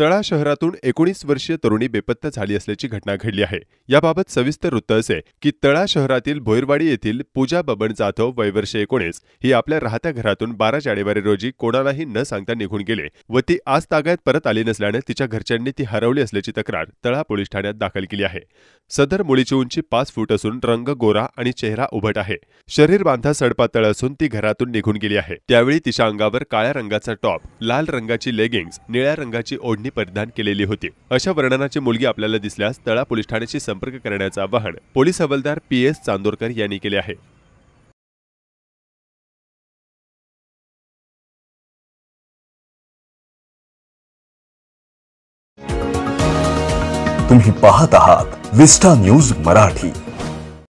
तळा शहरातून एकोणीस वर्षीय तरुणी बेपत्ता झाली असल्याची घटना घडली आहे याबाबत सविस्तर वृत्त असे की तळा शहरातील भोईरवाडी येथील पूजा बबन जाधव वयवर्ष एकोणीस ही आपल्या राहत्या घरातून बारा जानेवारी रोजी कोणालाही न सांगता निघून गेले व ती आज तागायत परत आली नसल्याने तिच्या घरच्यांनी ती हरवली असल्याची तक्रार तळा पोलीस ठाण्यात दाखल केली आहे सदर मुलीची उंची पाच फूट असून रंग गोरा आणि चेहरा उभट आहे शरीर बांधा सडपातळ असून ती घरातून निघून गेली आहे त्यावेळी तिच्या अंगावर काळ्या रंगाचा टॉप लाल रंगाची लेगिंग्स निळ्या रंगाची ओढणी परिधान केलेली होती अशा वर्णनाची मुलगी आपल्याला दिसल्यास तळा पोलीस ठाण्याशी संपर्क करण्याचं आवाहन पोलीस हवालदार पी एस चांदोरकर यांनी केले आहे तुम्ही पाहत आहात विस्टा न्यूज मराठी